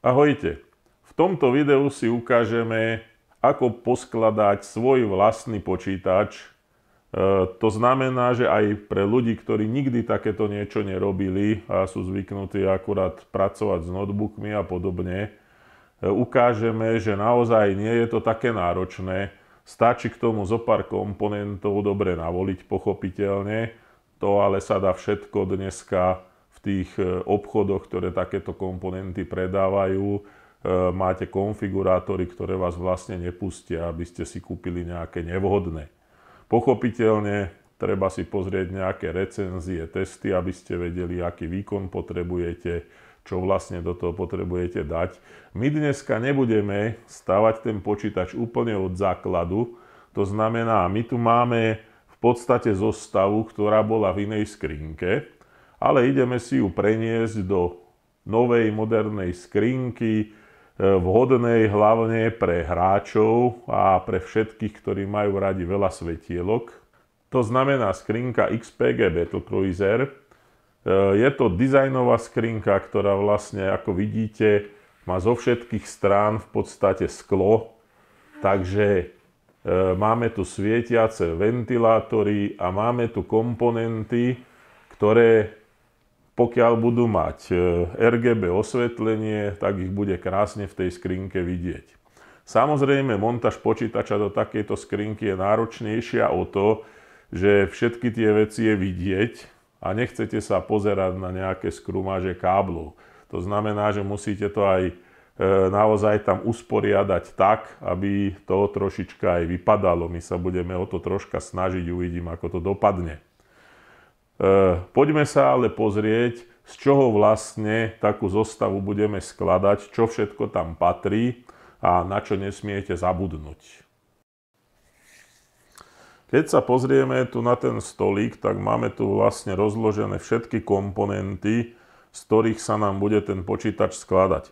Ahojte, v tomto videu si ukážeme, ako poskladať svoj vlastný počítač. E, to znamená, že aj pre ľudí, ktorí nikdy takéto niečo nerobili a sú zvyknutí akurát pracovať s notebookmi a podobne, e, ukážeme, že naozaj nie je to také náročné. Stačí k tomu zo pár komponentov dobre navoliť, pochopiteľne. To ale sa dá všetko dneska tých e, obchodoch, ktoré takéto komponenty predávajú, e, máte konfigurátory, ktoré vás vlastne nepustia, aby ste si kúpili nejaké nevhodné. Pochopiteľne treba si pozrieť nejaké recenzie, testy, aby ste vedeli, aký výkon potrebujete, čo vlastne do toho potrebujete dať. My dneska nebudeme stavať ten počítač úplne od základu, to znamená, my tu máme v podstate zostavu, ktorá bola v inej skrinke, ale ideme si ju preniesť do novej modernej skrinky, e, vhodnej hlavne pre hráčov a pre všetkých, ktorí majú radi veľa svetielok. To znamená skrinka XPG Battle Cruiser. E, je to dizajnová skrinka, ktorá vlastne, ako vidíte, má zo všetkých strán v podstate sklo. Takže e, máme tu svietiace ventilátory a máme tu komponenty, ktoré pokiaľ budú mať e, RGB osvetlenie, tak ich bude krásne v tej skrinke vidieť. Samozrejme, montáž počítača do takejto skrinky je náročnejšia o to, že všetky tie veci je vidieť a nechcete sa pozerať na nejaké skrumáže káblov. To znamená, že musíte to aj e, naozaj tam usporiadať tak, aby to trošička aj vypadalo. My sa budeme o to troška snažiť, uvidím, ako to dopadne. Eh, poďme sa ale pozrieť, z čoho vlastne takú zostavu budeme skladať, čo všetko tam patrí a na čo nesmiete zabudnúť. Keď sa pozrieme tu na ten stolík, tak máme tu vlastne rozložené všetky komponenty, z ktorých sa nám bude ten počítač skladať.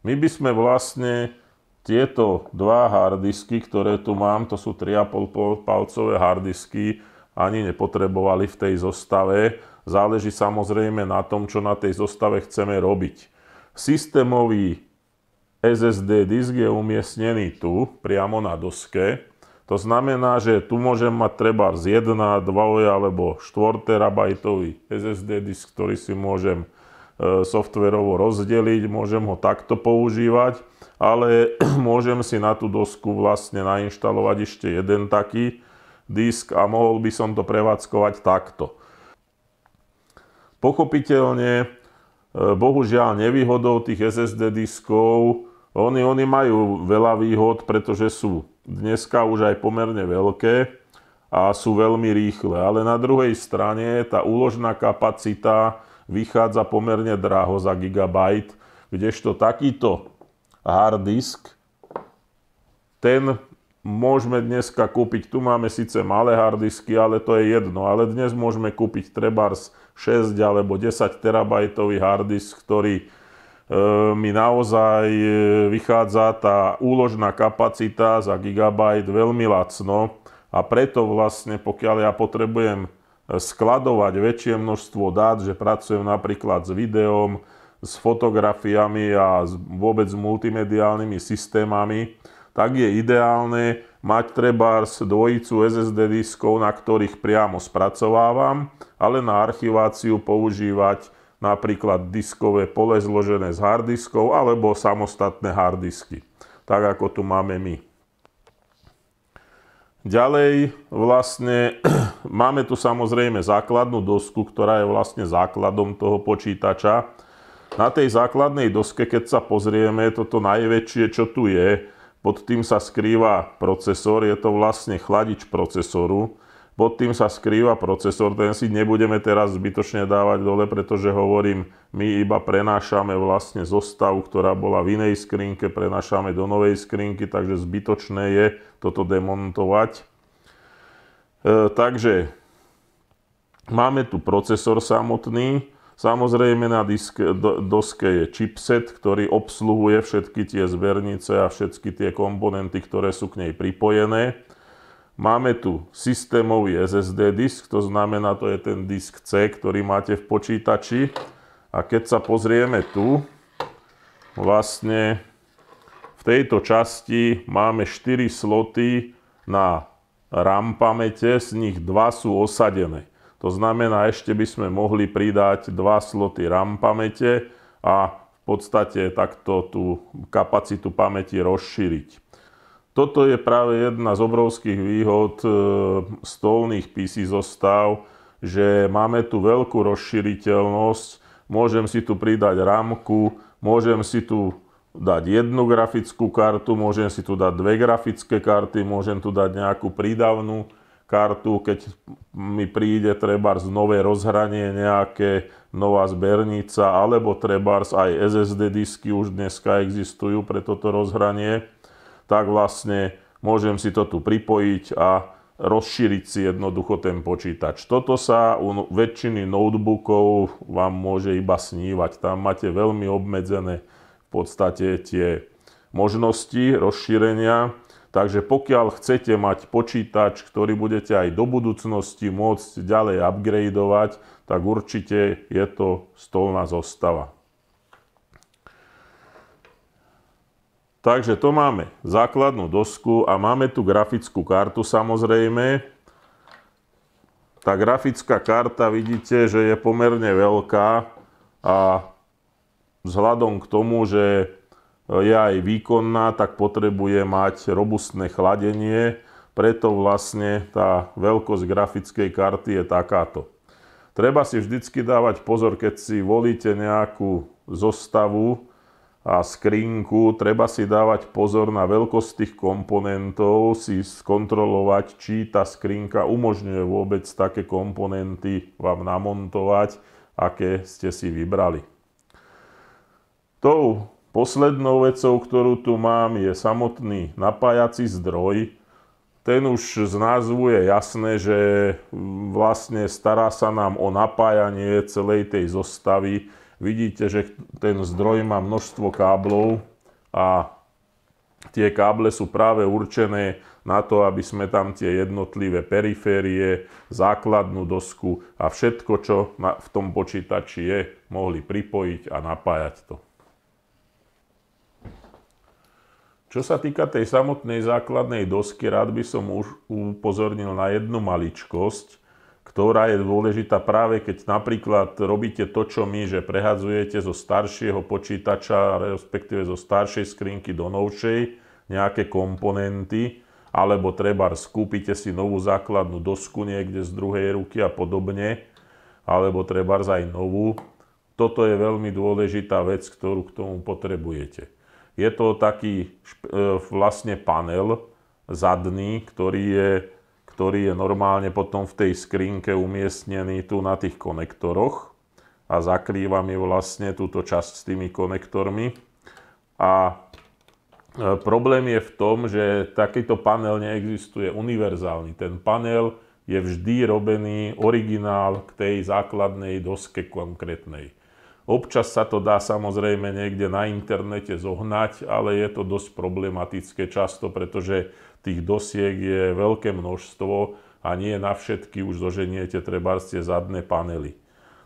My by sme vlastne tieto dva harddisky, ktoré tu mám, to sú 3,5 palcové harddisky, ani nepotrebovali v tej zostave. Záleží samozrejme na tom, čo na tej zostave chceme robiť. Systémový SSD disk je umiestnený tu, priamo na doske. To znamená, že tu môžem mať treba z 1, 2 alebo 4 terabajtový SSD disk, ktorý si môžem e, softverovo rozdeliť, môžem ho takto používať, ale môžem si na tú dosku vlastne nainštalovať ešte jeden taký, disk a mohol by som to prevádzkovať takto. Pochopiteľne, e, bohužiaľ nevýhodou tých SSD diskov, oni, oni majú veľa výhod, pretože sú dneska už aj pomerne veľké a sú veľmi rýchle. Ale na druhej strane tá úložná kapacita vychádza pomerne draho za gigabyte, kdežto takýto hard disk, ten môžeme dneska kúpiť, tu máme síce malé hardisky, ale to je jedno, ale dnes môžeme kúpiť trebárs 6 alebo 10 terabajtový hardisk, ktorý e, mi naozaj e, vychádza tá úložná kapacita za gigabajt veľmi lacno a preto vlastne pokiaľ ja potrebujem e, skladovať väčšie množstvo dát, že pracujem napríklad s videom, s fotografiami a vôbec s multimediálnymi systémami, tak je ideálne mať trebárs dvojicu SSD diskov, na ktorých priamo spracovávam, ale na archiváciu používať napríklad diskové pole zložené z harddiskov alebo samostatné harddisky, tak ako tu máme my. Ďalej vlastne máme tu samozrejme základnú dosku, ktorá je vlastne základom toho počítača. Na tej základnej doske, keď sa pozrieme, toto najväčšie, čo tu je, pod tým sa skrýva procesor, je to vlastne chladič procesoru, pod tým sa skrýva procesor, ten si nebudeme teraz zbytočne dávať dole, pretože hovorím, my iba prenášame vlastne zostavu, ktorá bola v inej skrinke, prenášame do novej skrinky, takže zbytočné je toto demontovať. E, takže máme tu procesor samotný, Samozrejme na diske, do, doske je chipset, ktorý obsluhuje všetky tie zbernice a všetky tie komponenty, ktoré sú k nej pripojené. Máme tu systémový SSD disk, to znamená, to je ten disk C, ktorý máte v počítači. A keď sa pozrieme tu, vlastne v tejto časti máme 4 sloty na RAM pamäte, z nich 2 sú osadené. To znamená, ešte by sme mohli pridať dva sloty RAM pamäte a v podstate takto tú kapacitu pamäti rozšíriť. Toto je práve jedna z obrovských výhod e, stolných PC zostav, že máme tu veľkú rozšíriteľnosť, môžem si tu pridať ramku, môžem si tu dať jednu grafickú kartu, môžem si tu dať dve grafické karty, môžem tu dať nejakú prídavnú, kartu, keď mi príde trebárs nové rozhranie nejaké, nová zbernica, alebo trebárs aj SSD disky už dneska existujú pre toto rozhranie, tak vlastne môžem si to tu pripojiť a rozšíriť si jednoducho ten počítač. Toto sa u no- väčšiny notebookov vám môže iba snívať. Tam máte veľmi obmedzené v podstate tie možnosti rozšírenia Takže pokiaľ chcete mať počítač, ktorý budete aj do budúcnosti môcť ďalej upgradeovať, tak určite je to stolná zostava. Takže to máme základnú dosku a máme tu grafickú kartu samozrejme. Tá grafická karta vidíte, že je pomerne veľká a vzhľadom k tomu, že je aj výkonná, tak potrebuje mať robustné chladenie, preto vlastne tá veľkosť grafickej karty je takáto. Treba si vždycky dávať pozor, keď si volíte nejakú zostavu a skrinku, treba si dávať pozor na veľkosť tých komponentov, si skontrolovať, či tá skrinka umožňuje vôbec také komponenty vám namontovať, aké ste si vybrali. Tou Poslednou vecou, ktorú tu mám, je samotný napájací zdroj. Ten už z názvu je jasné, že mm, vlastne stará sa nám o napájanie celej tej zostavy. Vidíte, že ten zdroj má množstvo káblov a tie káble sú práve určené na to, aby sme tam tie jednotlivé periférie, základnú dosku a všetko, čo v tom počítači je, mohli pripojiť a napájať to. Čo sa týka tej samotnej základnej dosky, rád by som už upozornil na jednu maličkosť, ktorá je dôležitá práve keď napríklad robíte to, čo my, že prehadzujete zo staršieho počítača, respektíve zo staršej skrinky do novšej, nejaké komponenty, alebo treba skúpite si novú základnú dosku niekde z druhej ruky a podobne, alebo treba aj novú. Toto je veľmi dôležitá vec, ktorú k tomu potrebujete. Je to taký e, vlastne panel zadný, ktorý je, ktorý je normálne potom v tej skrinke umiestnený tu na tých konektoroch a zakrýva mi vlastne túto časť s tými konektormi. A e, problém je v tom, že takýto panel neexistuje univerzálny. Ten panel je vždy robený originál k tej základnej doske konkrétnej. Občas sa to dá samozrejme niekde na internete zohnať, ale je to dosť problematické často, pretože tých dosiek je veľké množstvo a nie na všetky už zoženiete treba ste zadné panely.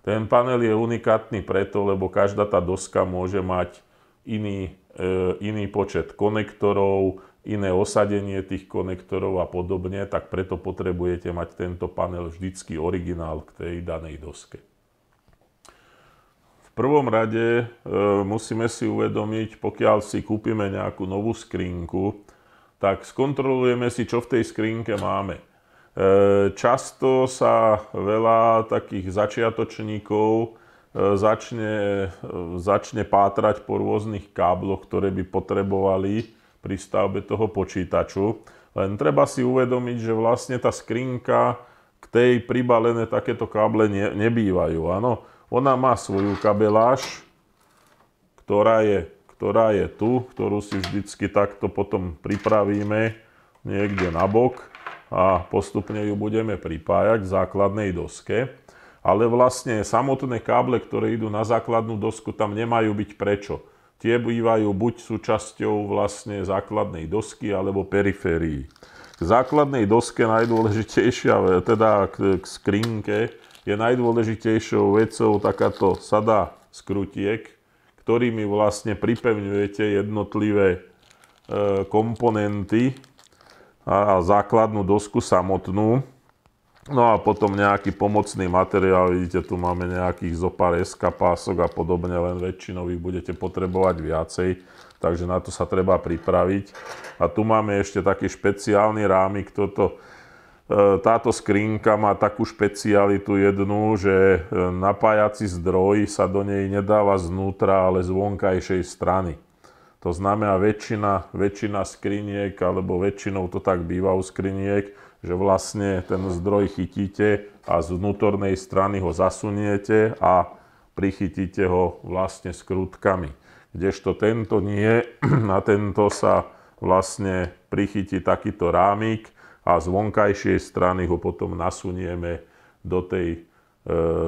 Ten panel je unikátny preto, lebo každá tá doska môže mať iný, e, iný počet konektorov, iné osadenie tých konektorov a podobne, tak preto potrebujete mať tento panel vždycky originál k tej danej doske prvom rade e, musíme si uvedomiť, pokiaľ si kúpime nejakú novú skrinku, tak skontrolujeme si, čo v tej skrinke máme. E, často sa veľa takých začiatočníkov e, začne, e, začne pátrať po rôznych kábloch, ktoré by potrebovali pri stavbe toho počítaču. Len treba si uvedomiť, že vlastne tá skrinka k tej pribalené takéto káble ne, nebývajú. Áno, ona má svoju kabeláž, ktorá je, ktorá je tu, ktorú si vždycky takto potom pripravíme niekde na bok a postupne ju budeme pripájať k základnej doske. Ale vlastne samotné káble, ktoré idú na základnú dosku, tam nemajú byť prečo. Tie bývajú buď súčasťou vlastne základnej dosky alebo periférií. K základnej doske najdôležitejšia, teda k skrinke, je najdôležitejšou vecou takáto sada skrutiek, ktorými vlastne pripevňujete jednotlivé e, komponenty a základnú dosku samotnú. No a potom nejaký pomocný materiál, vidíte, tu máme nejakých zopár pások a podobne, len väčšinou ich budete potrebovať viacej, takže na to sa treba pripraviť. A tu máme ešte taký špeciálny rámik, toto E, táto skrinka má takú špecialitu jednu, že e, napájací zdroj sa do nej nedáva znútra, ale z vonkajšej strany. To znamená, väčšina, väčšina skriniek, alebo väčšinou to tak býva u skriniek, že vlastne ten zdroj chytíte a z vnútornej strany ho zasuniete a prichytíte ho vlastne skrutkami. Kdežto tento nie, na tento sa vlastne prichytí takýto rámik a z vonkajšej strany ho potom nasunieme do tej e,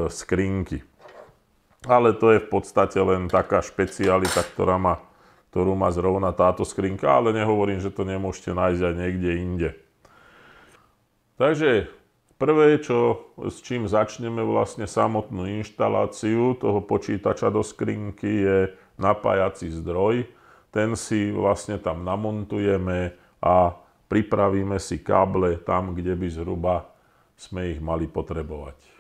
skrinky. Ale to je v podstate len taká špecialita, ktorá má, ktorú má zrovna táto skrinka, ale nehovorím, že to nemôžete nájsť aj niekde inde. Takže prvé, čo, s čím začneme vlastne samotnú inštaláciu toho počítača do skrinky, je napájací zdroj. Ten si vlastne tam namontujeme a pripravíme si káble tam, kde by zhruba sme ich mali potrebovať.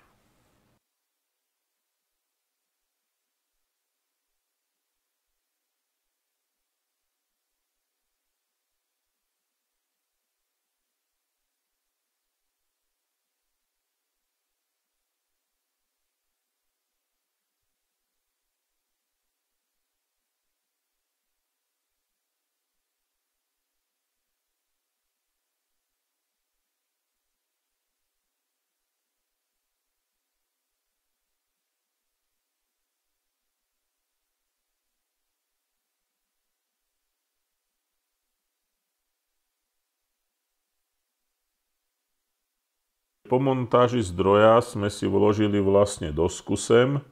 Po montáži zdroja sme si vložili vlastne dosku sem,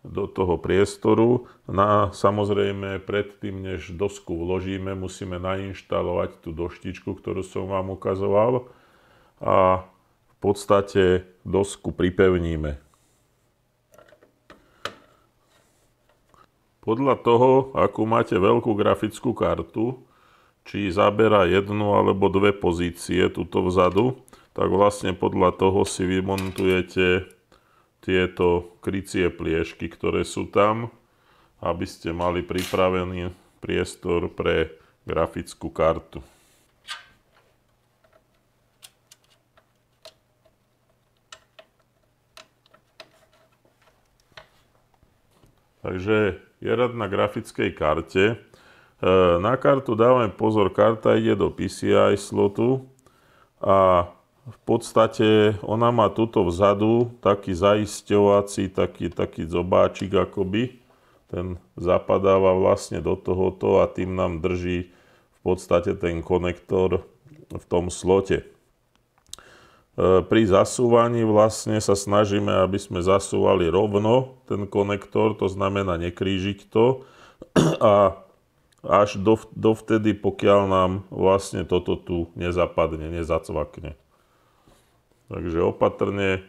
do toho priestoru. Na, no samozrejme, predtým, než dosku vložíme, musíme nainštalovať tú doštičku, ktorú som vám ukazoval a v podstate dosku pripevníme. Podľa toho, akú máte veľkú grafickú kartu, či zabera jednu alebo dve pozície tuto vzadu, tak vlastne podľa toho si vymontujete tieto krycie pliešky, ktoré sú tam, aby ste mali pripravený priestor pre grafickú kartu. Takže je rad na grafickej karte. E, na kartu dávame pozor, karta ide do PCI slotu a v podstate ona má tuto vzadu taký zaisťovací, taký, taký zobáčik akoby. Ten zapadáva vlastne do tohoto a tým nám drží v podstate ten konektor v tom slote. E, pri zasúvaní vlastne sa snažíme, aby sme zasúvali rovno ten konektor, to znamená nekrížiť to a až dovtedy, pokiaľ nám vlastne toto tu nezapadne, nezacvakne. Takže opatrne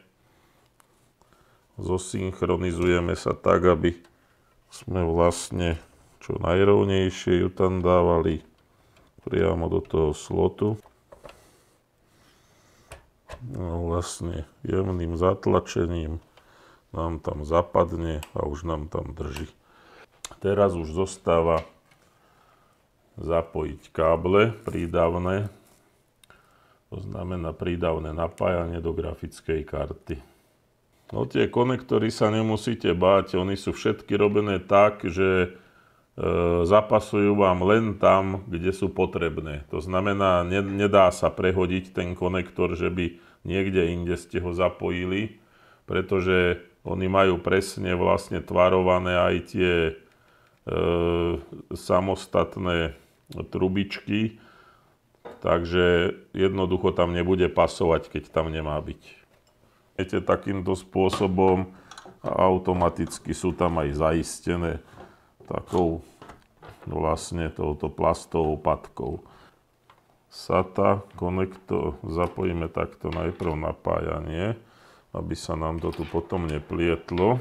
zosynchronizujeme sa tak, aby sme vlastne čo najrovnejšie ju tam dávali priamo do toho slotu. No vlastne jemným zatlačením nám tam zapadne a už nám tam drží. Teraz už zostáva zapojiť káble prídavné to znamená prídavné napájanie do grafickej karty. No tie konektory sa nemusíte báť, oni sú všetky robené tak, že e, zapasujú vám len tam, kde sú potrebné. To znamená, ne, nedá sa prehodiť ten konektor, že by niekde inde ste ho zapojili, pretože oni majú presne vlastne tvarované aj tie e, samostatné trubičky, Takže jednoducho tam nebude pasovať, keď tam nemá byť. Viete, takýmto spôsobom automaticky sú tam aj zaistené takou no vlastne touto plastovou patkou. SATA konektor zapojíme takto najprv napájanie, aby sa nám to tu potom neplietlo.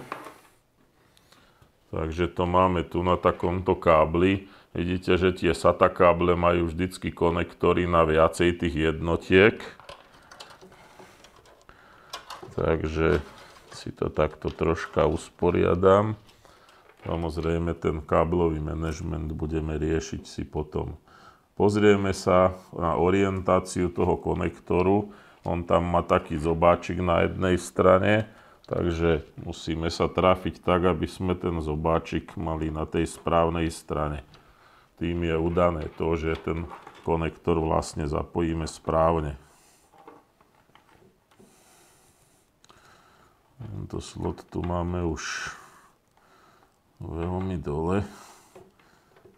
Takže to máme tu na takomto kábli. Vidíte, že tie SATA káble majú vždycky konektory na viacej tých jednotiek. Takže si to takto troška usporiadam. Samozrejme ten káblový manažment budeme riešiť si potom. Pozrieme sa na orientáciu toho konektoru. On tam má taký zobáčik na jednej strane. Takže musíme sa trafiť tak, aby sme ten zobáčik mali na tej správnej strane tým je udané to, že ten konektor vlastne zapojíme správne. Tento slot tu máme už veľmi dole,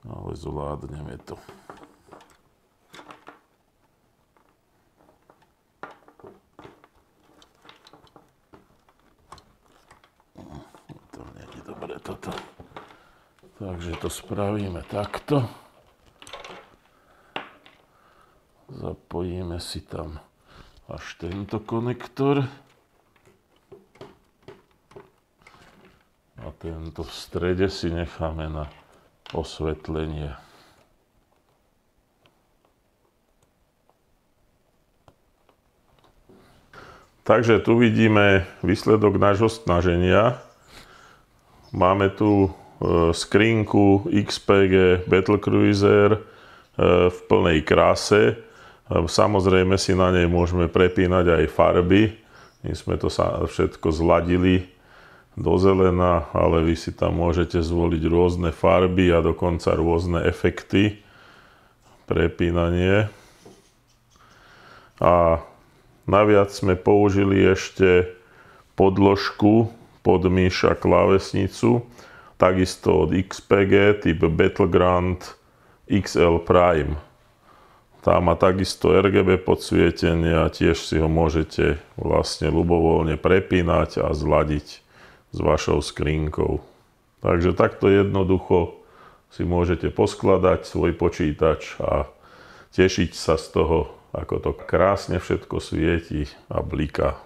ale zvládneme to. dobre toto. Takže to spravíme takto. Zapojíme si tam až tento konektor. A tento v strede si necháme na osvetlenie. Takže tu vidíme výsledok nášho snaženia. Máme tu E, skrinku XPG Battle Cruiser e, v plnej kráse. E, samozrejme si na nej môžeme prepínať aj farby. My sme to všetko zladili do zelená, ale vy si tam môžete zvoliť rôzne farby a dokonca rôzne efekty prepínanie. A naviac sme použili ešte podložku pod myš a klávesnicu takisto od XPG typ Battleground XL Prime. Tá má takisto RGB podsvietenie a tiež si ho môžete vlastne ľubovoľne prepínať a zladiť s vašou skrinkou. Takže takto jednoducho si môžete poskladať svoj počítač a tešiť sa z toho, ako to krásne všetko svieti a bliká.